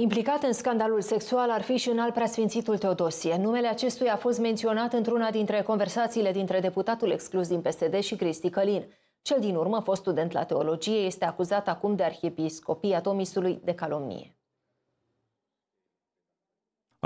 Implicat în scandalul sexual ar fi și un alt preasfințitul Teodosie. Numele acestuia a fost menționat într-una dintre conversațiile dintre deputatul exclus din PSD și Cristi Călin. Cel din urmă, fost student la teologie, este acuzat acum de arhiepiscopia Tomisului de calomnie.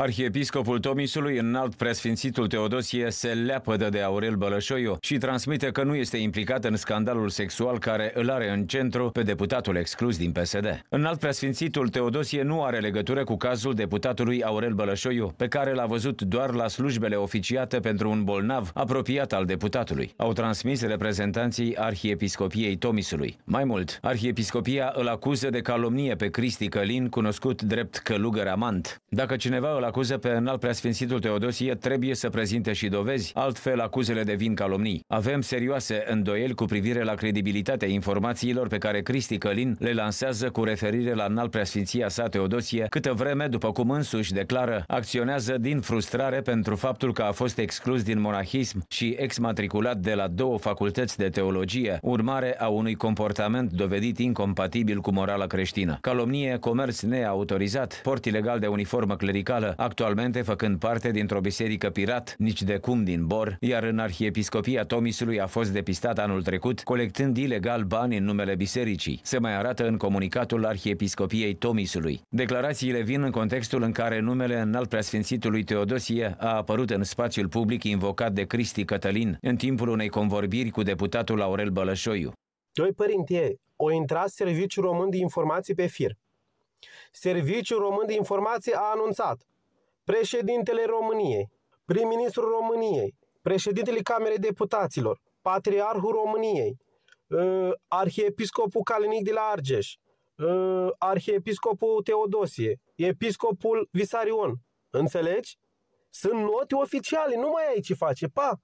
Arhiepiscopul Tomisului, înalt preasfințitul Teodosie, se leapădă de Aurel Bălășoiu și transmite că nu este implicat în scandalul sexual care îl are în centru pe deputatul exclus din PSD. Înalt preasfințitul Teodosie nu are legătură cu cazul deputatului Aurel Bălășoiu, pe care l-a văzut doar la slujbele oficiate pentru un bolnav apropiat al deputatului. Au transmis reprezentanții Arhiepiscopiei Tomisului. Mai mult, Arhiepiscopia îl acuză de calomnie pe Cristi Călin, cunoscut drept călugăr amant. Dacă cineva îl acuză pe înalt preasfințitul Teodosie, trebuie să prezinte și dovezi, altfel acuzele devin calomnii. Avem serioase îndoieli cu privire la credibilitatea informațiilor pe care Cristi Călin le lansează cu referire la înalt preasfinția sa Teodosie, câtă vreme, după cum însuși declară, acționează din frustrare pentru faptul că a fost exclus din monahism și exmatriculat de la două facultăți de teologie, urmare a unui comportament dovedit incompatibil cu morala creștină. Calomnie, comerț neautorizat, port ilegal de uniformă clericală, actualmente făcând parte dintr-o biserică pirat, nici de cum din Bor, iar în Arhiepiscopia Tomisului a fost depistat anul trecut, colectând ilegal bani în numele bisericii. Se mai arată în comunicatul Arhiepiscopiei Tomisului. Declarațiile vin în contextul în care numele înalt preasfințitului Teodosie a apărut în spațiul public invocat de Cristi Cătălin în timpul unei convorbiri cu deputatul Aurel Bălășoiu. Doi părinte, o intra Serviciul Român de Informații pe fir. Serviciul Român de Informații a anunțat președintele României, prim-ministrul României, președintele Camerei Deputaților, Patriarhul României, uh, Arhiepiscopul Calinic de la Argeș, uh, Arhiepiscopul Teodosie, Episcopul Visarion. Înțelegi? Sunt note oficiale, numai aici face, pa!